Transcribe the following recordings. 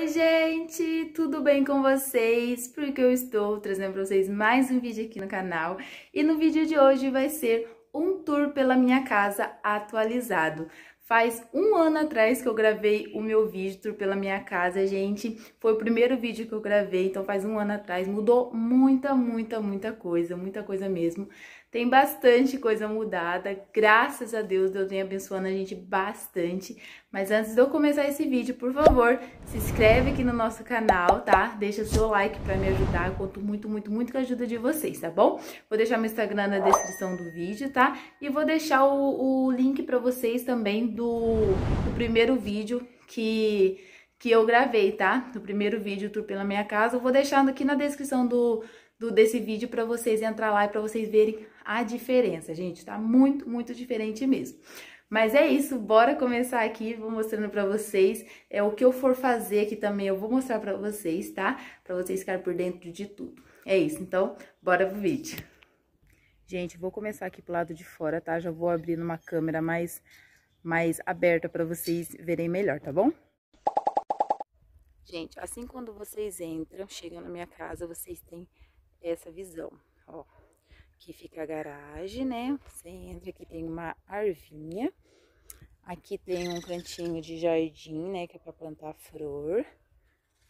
Oi gente, tudo bem com vocês? Porque eu estou trazendo para vocês mais um vídeo aqui no canal e no vídeo de hoje vai ser um tour pela minha casa atualizado. Faz um ano atrás que eu gravei o meu vídeo tour pela minha casa, gente. Foi o primeiro vídeo que eu gravei, então faz um ano atrás. Mudou muita, muita, muita coisa, muita coisa mesmo. Tem bastante coisa mudada, graças a Deus, Deus vem abençoando a gente bastante. Mas antes de eu começar esse vídeo, por favor, se inscreve aqui no nosso canal, tá? Deixa seu like pra me ajudar, eu conto muito, muito, muito com a ajuda de vocês, tá bom? Vou deixar meu Instagram na descrição do vídeo, tá? E vou deixar o, o link pra vocês também do, do primeiro vídeo que que eu gravei, tá? Do primeiro vídeo, Tour pela Minha Casa. Eu vou deixando aqui na descrição do, do desse vídeo para vocês entrar lá e para vocês verem a diferença, gente. Tá muito, muito diferente mesmo. Mas é isso, bora começar aqui, vou mostrando pra vocês, é o que eu for fazer aqui também, eu vou mostrar pra vocês, tá? Pra vocês ficarem por dentro de tudo. É isso, então, bora pro vídeo. Gente, vou começar aqui pro lado de fora, tá? Já vou abrir numa câmera mais, mais aberta pra vocês verem melhor, tá bom? Gente, assim quando vocês entram, chegam na minha casa, vocês têm essa visão, ó. Aqui fica a garagem, né? Você entra, aqui tem uma arvinha. Aqui tem um cantinho de jardim, né? Que é para plantar flor.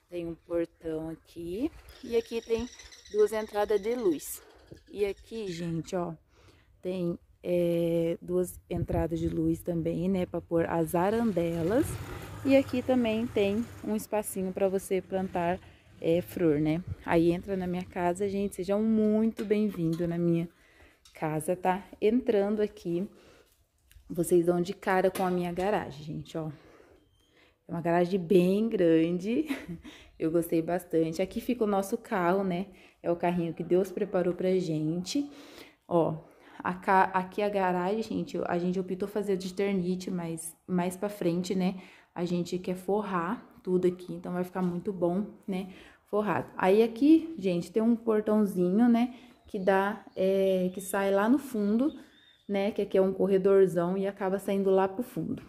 Tem um portão aqui. E aqui tem duas entradas de luz. E aqui, gente, ó, tem é, duas entradas de luz também, né? Para pôr as arandelas. E aqui também tem um espacinho para você plantar é, Flor, né? Aí entra na minha casa, gente, sejam muito bem-vindos na minha casa, tá? Entrando aqui, vocês dão de cara com a minha garagem, gente, ó. É uma garagem bem grande, eu gostei bastante. Aqui fica o nosso carro, né? É o carrinho que Deus preparou pra gente, ó. Aqui a garagem, gente, a gente optou fazer de ternite, mas mais pra frente, né? A gente quer forrar tudo aqui, então vai ficar muito bom, né? forrado. Aí aqui, gente, tem um portãozinho, né, que dá, é, que sai lá no fundo, né, que aqui é um corredorzão e acaba saindo lá pro fundo.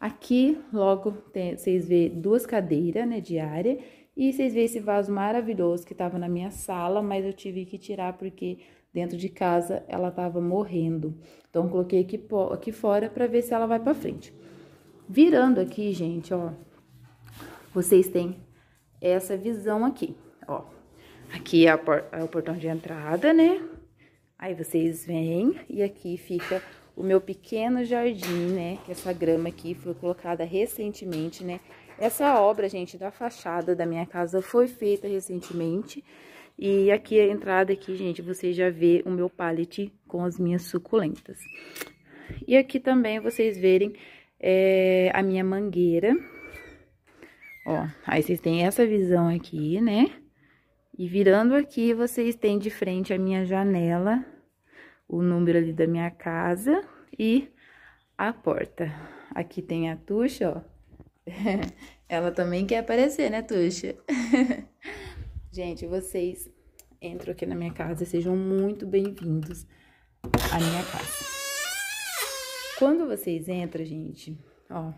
Aqui, logo, tem, vocês vê duas cadeiras, né, de área, e vocês vê esse vaso maravilhoso que tava na minha sala, mas eu tive que tirar porque dentro de casa ela tava morrendo. Então, coloquei aqui, aqui fora para ver se ela vai para frente. Virando aqui, gente, ó, vocês têm essa visão aqui, ó. Aqui é, a, é o portão de entrada, né? Aí vocês vêm e aqui fica o meu pequeno jardim, né? essa grama aqui foi colocada recentemente, né? Essa obra, gente, da fachada da minha casa foi feita recentemente. E aqui a entrada aqui, gente, vocês já vê o meu pallet com as minhas suculentas. E aqui também vocês verem é, a minha mangueira, Ó, aí vocês têm essa visão aqui, né? E virando aqui, vocês têm de frente a minha janela, o número ali da minha casa e a porta. Aqui tem a tuxa, ó. Ela também quer aparecer, né, tuxa? Gente, vocês entram aqui na minha casa, sejam muito bem-vindos à minha casa. Quando vocês entram, gente, ó,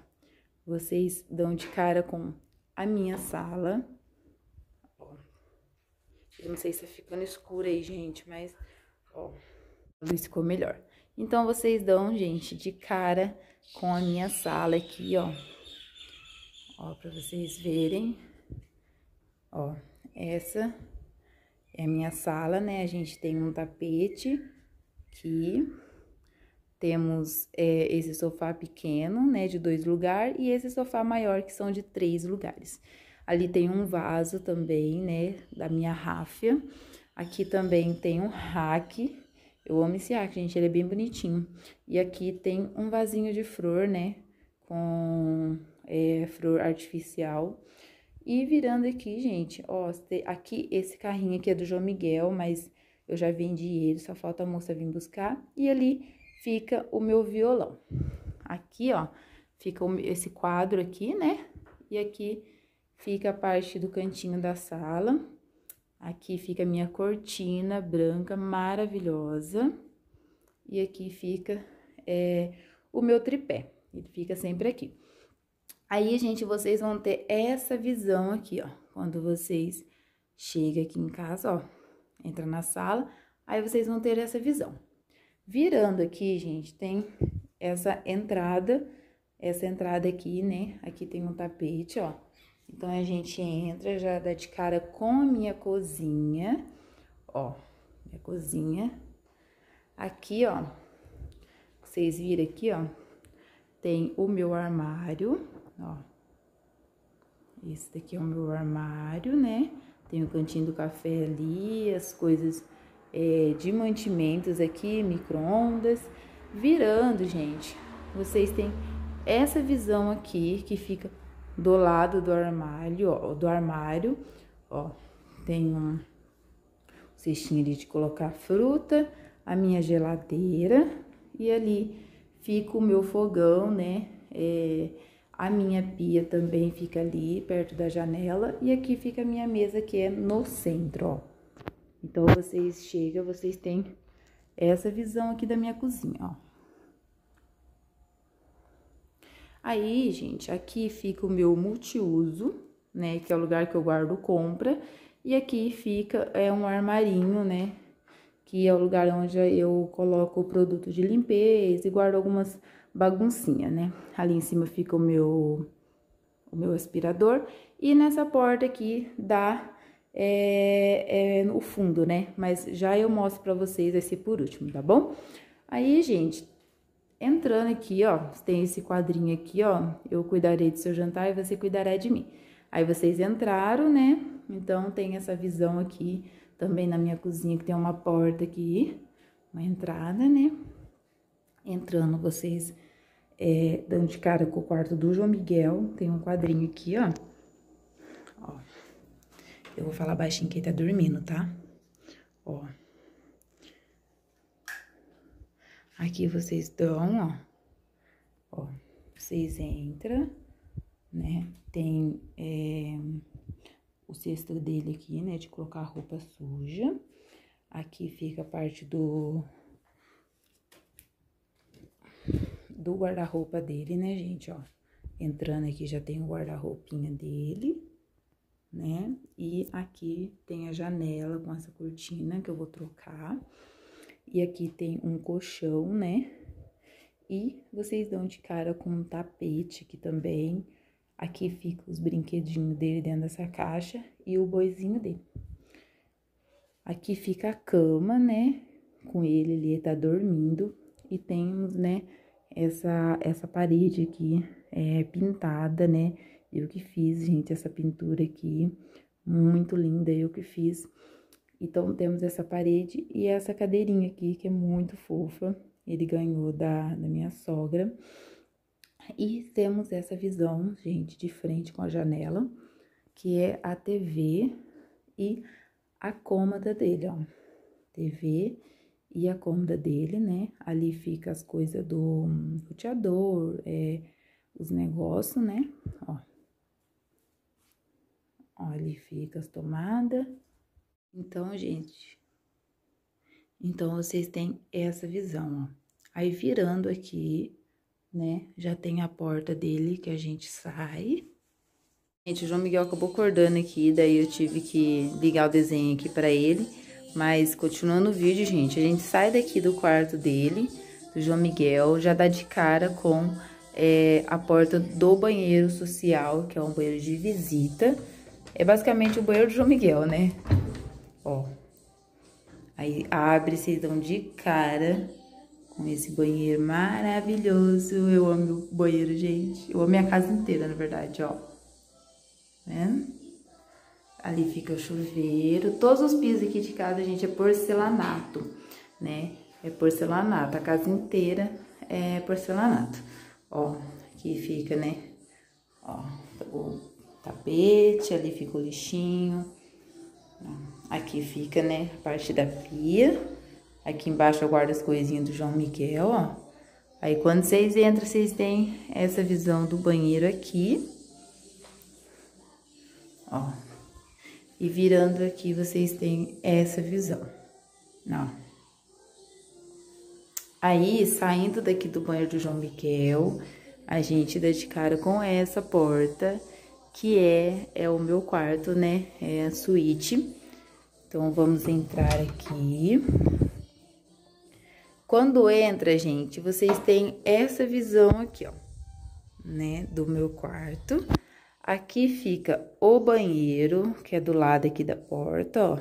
vocês dão de cara com a minha sala. eu não sei se tá ficando escuro aí, gente, mas, ó, a luz ficou melhor. Então, vocês dão, gente, de cara com a minha sala aqui, ó. Ó, pra vocês verem. Ó, essa é a minha sala, né? A gente tem um tapete aqui. Temos é, esse sofá pequeno, né, de dois lugares, e esse sofá maior, que são de três lugares. Ali tem um vaso também, né, da minha ráfia. Aqui também tem um rack. Eu amo esse rack, gente, ele é bem bonitinho. E aqui tem um vasinho de flor, né, com é, flor artificial. E virando aqui, gente, ó, aqui esse carrinho aqui é do João Miguel, mas eu já vendi ele, só falta a moça vir buscar. E ali fica o meu violão. Aqui, ó, fica esse quadro aqui, né? E aqui fica a parte do cantinho da sala. Aqui fica a minha cortina branca maravilhosa. E aqui fica é, o meu tripé. Ele fica sempre aqui. Aí, gente, vocês vão ter essa visão aqui, ó. Quando vocês chegam aqui em casa, ó, entra na sala, aí vocês vão ter essa visão. Virando aqui, gente, tem essa entrada, essa entrada aqui, né? Aqui tem um tapete, ó. Então, a gente entra, já dá de cara com a minha cozinha, ó, minha cozinha. Aqui, ó, vocês viram aqui, ó, tem o meu armário, ó. Esse daqui é o meu armário, né? Tem o cantinho do café ali, as coisas é, de mantimentos aqui, microondas, virando, gente. Vocês têm essa visão aqui que fica do lado do armário, ó, do armário, ó, tem um cestinho ali de colocar fruta, a minha geladeira e ali fica o meu fogão, né? É, a minha pia também fica ali perto da janela e aqui fica a minha mesa que é no centro, ó. Então, vocês chegam, vocês têm essa visão aqui da minha cozinha, ó. Aí, gente, aqui fica o meu multiuso, né, que é o lugar que eu guardo compra, e aqui fica é um armarinho, né, que é o lugar onde eu coloco o produto de limpeza e guardo algumas baguncinhas, né. Ali em cima fica o meu, o meu aspirador, e nessa porta aqui dá é, é o fundo, né? Mas já eu mostro pra vocês esse por último, tá bom? Aí, gente, entrando aqui, ó, tem esse quadrinho aqui, ó, eu cuidarei do seu jantar e você cuidará de mim. Aí vocês entraram, né? Então tem essa visão aqui também na minha cozinha que tem uma porta aqui, uma entrada, né? Entrando vocês é, dando de cara com o quarto do João Miguel, tem um quadrinho aqui, ó. Eu vou falar baixinho que ele tá dormindo, tá? Ó. Aqui vocês dão, ó. Ó, vocês entram, né? Tem é, o cesto dele aqui, né? De colocar roupa suja. Aqui fica a parte do... Do guarda-roupa dele, né, gente, ó. Entrando aqui já tem o guarda-roupinha dele. E aqui tem a janela com essa cortina que eu vou trocar. E aqui tem um colchão, né? E vocês dão de cara com um tapete aqui também. Aqui fica os brinquedinhos dele dentro dessa caixa e o boizinho dele. Aqui fica a cama, né? Com ele, ele tá dormindo. E temos, né, essa, essa parede aqui é pintada, né? Eu que fiz, gente, essa pintura aqui muito linda, eu que fiz. Então temos essa parede e essa cadeirinha aqui que é muito fofa. Ele ganhou da, da minha sogra. E temos essa visão, gente, de frente com a janela, que é a TV e a cômoda dele, ó. TV e a cômoda dele, né? Ali fica as coisas do hum, roteador, é, os negócios, né? Ó, Olha, fica as tomadas. Então, gente, então vocês têm essa visão, ó. Aí, virando aqui, né, já tem a porta dele que a gente sai. Gente, o João Miguel acabou acordando aqui, daí eu tive que ligar o desenho aqui pra ele. Mas, continuando o vídeo, gente, a gente sai daqui do quarto dele, do João Miguel, já dá de cara com é, a porta do banheiro social, que é um banheiro de visita. É basicamente o banheiro de João Miguel, né? Ó. Aí abre, vocês dão de cara com esse banheiro maravilhoso. Eu amo o banheiro, gente. Eu amo a minha casa inteira, na verdade, ó. Tá vendo? Ali fica o chuveiro. Todos os pisos aqui de casa, gente, é porcelanato, né? É porcelanato. A casa inteira é porcelanato. Ó, aqui fica, né? tapete, ali fica o lixinho. Aqui fica, né, a parte da pia. Aqui embaixo eu guardo as coisinhas do João Miguel, ó. Aí quando vocês entram, vocês têm essa visão do banheiro aqui. Ó. E virando aqui, vocês têm essa visão. Ó. Aí, saindo daqui do banheiro do João Miguel, a gente dá de cara com essa porta que é, é o meu quarto, né? É a suíte. Então, vamos entrar aqui. Quando entra, gente, vocês têm essa visão aqui, ó, né, do meu quarto. Aqui fica o banheiro, que é do lado aqui da porta, ó.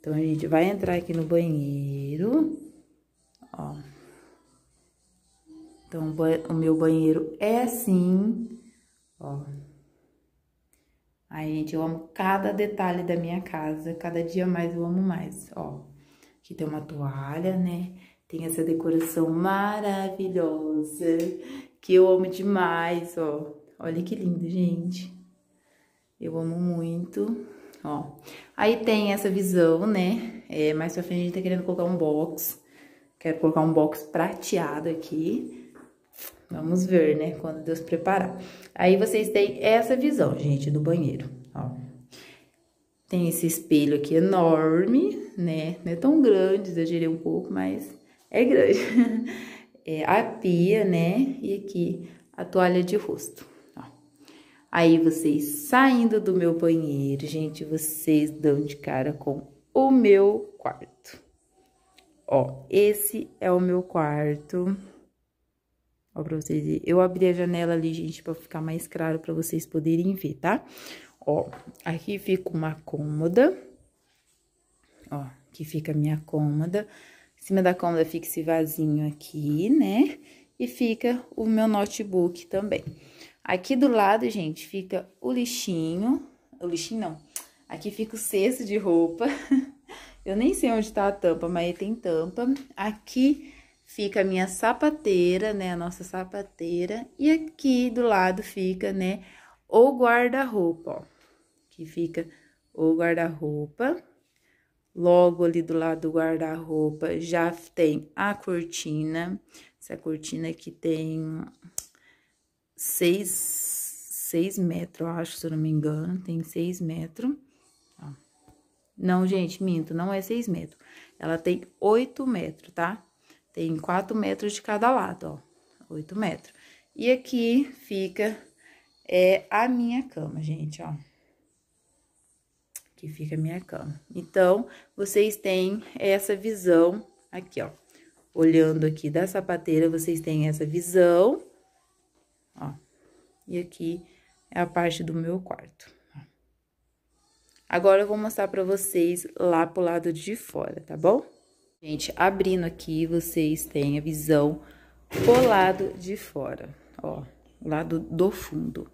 Então, a gente vai entrar aqui no banheiro, ó. Então, o meu banheiro é assim, ó. Ai, gente, eu amo cada detalhe da minha casa, cada dia mais eu amo mais, ó. Aqui tem uma toalha, né? Tem essa decoração maravilhosa, que eu amo demais, ó. Olha que lindo, gente. Eu amo muito, ó. Aí tem essa visão, né? É, mais pra frente a gente tá querendo colocar um box. Quero colocar um box prateado aqui. Vamos ver, né? Quando Deus preparar. Aí vocês têm essa visão, gente, do banheiro, ó. Tem esse espelho aqui enorme, né? Não é tão grande, exagerei um pouco, mas é grande. É a pia, né? E aqui a toalha de rosto. Ó. Aí vocês saindo do meu banheiro, gente, vocês dão de cara com o meu quarto. Ó, esse é o meu quarto. Ó, pra vocês verem. Eu abri a janela ali, gente, pra ficar mais claro pra vocês poderem ver, tá? Ó, aqui fica uma cômoda. Ó, aqui fica a minha cômoda. Em cima da cômoda fica esse vasinho aqui, né? E fica o meu notebook também. Aqui do lado, gente, fica o lixinho. O lixinho não. Aqui fica o cesto de roupa. Eu nem sei onde tá a tampa, mas aí tem tampa. Aqui fica a minha sapateira, né, a nossa sapateira, e aqui do lado fica, né, o guarda-roupa, ó, que fica o guarda-roupa. Logo ali do lado do guarda-roupa já tem a cortina, essa cortina que tem seis, seis metros, eu acho, se eu não me engano, tem seis metros. Não, gente, minto, não é seis metros, ela tem oito metros, tá? Tem quatro metros de cada lado, ó. oito metros. E aqui fica é, a minha cama, gente, ó. Aqui fica a minha cama. Então, vocês têm essa visão aqui, ó. Olhando aqui da sapateira, vocês têm essa visão, ó. E aqui é a parte do meu quarto. Agora, eu vou mostrar pra vocês lá pro lado de fora, tá bom? Gente, abrindo aqui, vocês têm a visão pro lado de fora, ó, lado do fundo.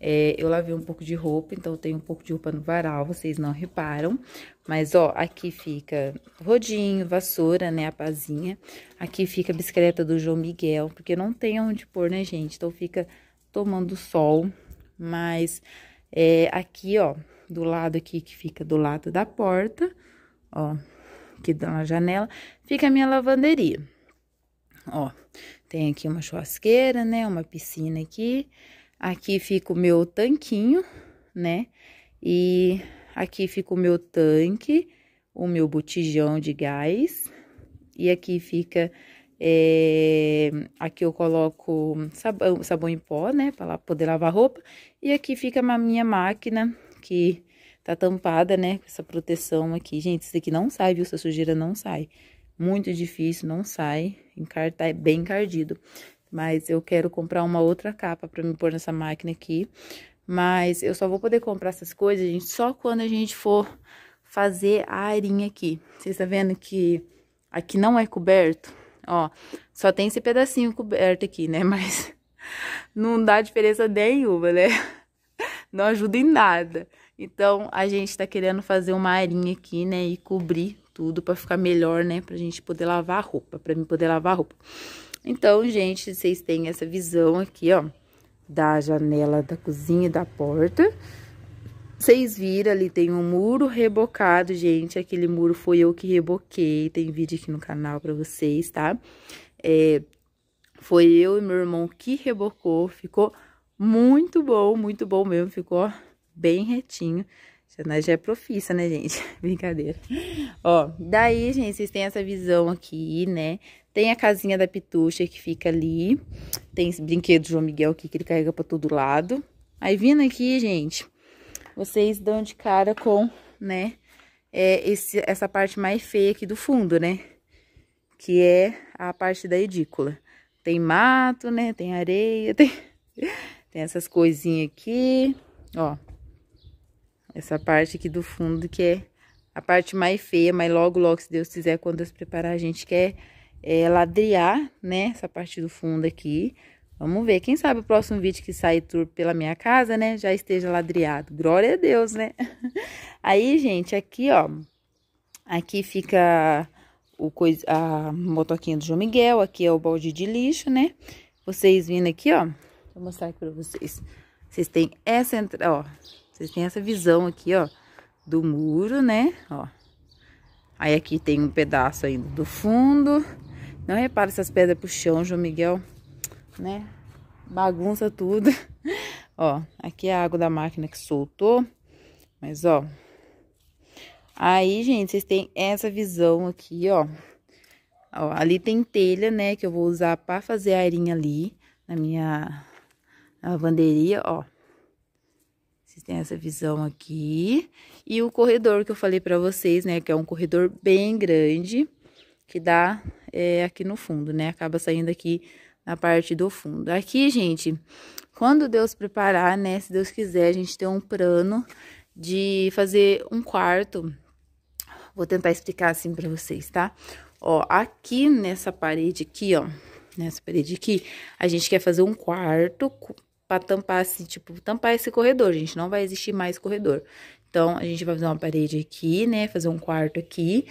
É, eu lavei um pouco de roupa, então eu tenho um pouco de roupa no varal, vocês não reparam. Mas, ó, aqui fica rodinho, vassoura, né, a pazinha. Aqui fica a bicicleta do João Miguel, porque não tem onde pôr, né, gente? Então fica tomando sol, mas é, aqui, ó, do lado aqui que fica do lado da porta, ó, aqui na janela, fica a minha lavanderia. Ó, tem aqui uma churrasqueira, né? Uma piscina aqui. Aqui fica o meu tanquinho, né? E aqui fica o meu tanque, o meu botijão de gás. E aqui fica é, aqui eu coloco sabão, sabão em pó, né, para poder lavar roupa. E aqui fica a minha máquina que tá tampada, né, com essa proteção aqui. Gente, isso aqui não sai, viu? Essa sujeira não sai. Muito difícil, não sai. Encartar tá é bem encardido. Mas eu quero comprar uma outra capa para me pôr nessa máquina aqui. Mas eu só vou poder comprar essas coisas, gente, só quando a gente for fazer a arinha aqui. Vocês estão tá vendo que aqui não é coberto? Ó, só tem esse pedacinho coberto aqui, né? Mas não dá diferença nenhuma, né? Não ajuda em nada. Então, a gente está querendo fazer uma arinha aqui, né? E cobrir tudo para ficar melhor, né? Pra gente poder lavar a roupa, para mim poder lavar a roupa. Então, gente, vocês têm essa visão aqui, ó, da janela da cozinha e da porta. Vocês viram ali, tem um muro rebocado, gente. Aquele muro foi eu que reboquei. Tem vídeo aqui no canal pra vocês, tá? É, foi eu e meu irmão que rebocou. Ficou muito bom, muito bom mesmo. Ficou, ó, bem retinho. Nós já é profissa, né, gente? Brincadeira. Ó, daí, gente, vocês têm essa visão aqui, né? Tem a casinha da Pitucha que fica ali. Tem esse brinquedo do João Miguel aqui que ele carrega pra todo lado. Aí, vindo aqui, gente, vocês dão de cara com, né, é esse, essa parte mais feia aqui do fundo, né? Que é a parte da edícula. Tem mato, né? Tem areia, tem, tem essas coisinhas aqui, ó. Essa parte aqui do fundo que é a parte mais feia, mas logo, logo, se Deus quiser, quando Deus preparar, a gente quer é, ladrear, né? Essa parte do fundo aqui. Vamos ver, quem sabe o próximo vídeo que sair tour pela minha casa, né? Já esteja ladreado. Glória a Deus, né? Aí, gente, aqui, ó. Aqui fica o coisa, a motoquinha do João Miguel. Aqui é o balde de lixo, né? Vocês vindo aqui, ó. Vou mostrar aqui pra vocês. Vocês têm essa entrada, ó. Vocês têm essa visão aqui, ó, do muro, né? Ó. Aí aqui tem um pedaço ainda do fundo. Não repara essas pedras pro chão, João Miguel, né? Bagunça tudo. ó, aqui é a água da máquina que soltou. Mas, ó. Aí, gente, vocês têm essa visão aqui, ó. Ó, ali tem telha, né, que eu vou usar para fazer a arinha ali na minha lavanderia, ó. Vocês têm essa visão aqui. E o corredor que eu falei pra vocês, né? Que é um corredor bem grande, que dá é, aqui no fundo, né? Acaba saindo aqui na parte do fundo. Aqui, gente, quando Deus preparar, né? Se Deus quiser, a gente tem um plano de fazer um quarto. Vou tentar explicar assim pra vocês, tá? Ó, aqui nessa parede aqui, ó, nessa parede aqui, a gente quer fazer um quarto para tampar assim, tipo, tampar esse corredor, gente, não vai existir mais corredor. Então, a gente vai fazer uma parede aqui, né, fazer um quarto aqui.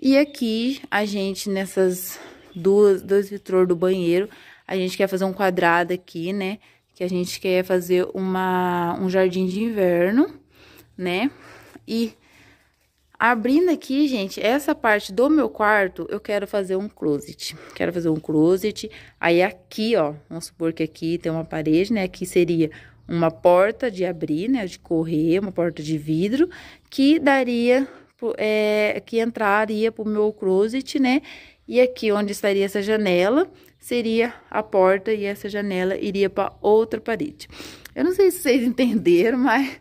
E aqui, a gente, nessas duas, dois vitrores do banheiro, a gente quer fazer um quadrado aqui, né, que a gente quer fazer uma, um jardim de inverno, né, e Abrindo aqui, gente, essa parte do meu quarto, eu quero fazer um closet. Quero fazer um closet. Aí aqui, ó, vamos supor que aqui tem uma parede, né? Aqui seria uma porta de abrir, né? De correr, uma porta de vidro, que daria, é, que entraria pro meu closet, né? E aqui onde estaria essa janela, seria a porta e essa janela iria para outra parede. Eu não sei se vocês entenderam, mas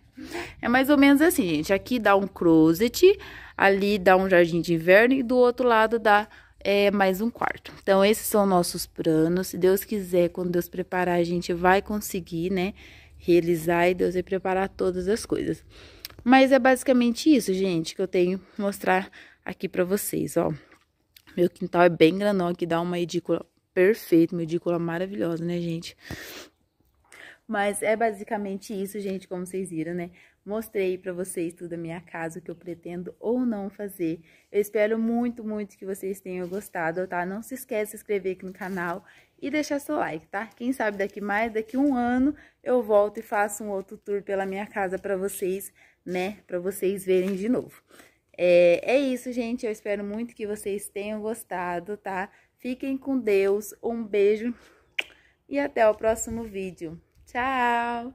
é mais ou menos assim, gente. Aqui dá um closet, ali dá um jardim de inverno e do outro lado dá é, mais um quarto. Então, esses são nossos planos. Se Deus quiser, quando Deus preparar, a gente vai conseguir, né? Realizar e Deus vai preparar todas as coisas. Mas é basicamente isso, gente, que eu tenho que mostrar aqui pra vocês, ó. Meu quintal é bem grandão aqui, dá uma edícula perfeita, uma edícula maravilhosa, né, gente? Mas é basicamente isso, gente, como vocês viram, né? Mostrei para vocês tudo a minha casa, o que eu pretendo ou não fazer. Eu espero muito, muito que vocês tenham gostado, tá? Não se esqueça de se inscrever aqui no canal e deixar seu like, tá? Quem sabe daqui mais, daqui um ano, eu volto e faço um outro tour pela minha casa para vocês, né? Para vocês verem de novo. É, é isso, gente. Eu espero muito que vocês tenham gostado, tá? Fiquem com Deus, um beijo e até o próximo vídeo. Tchau!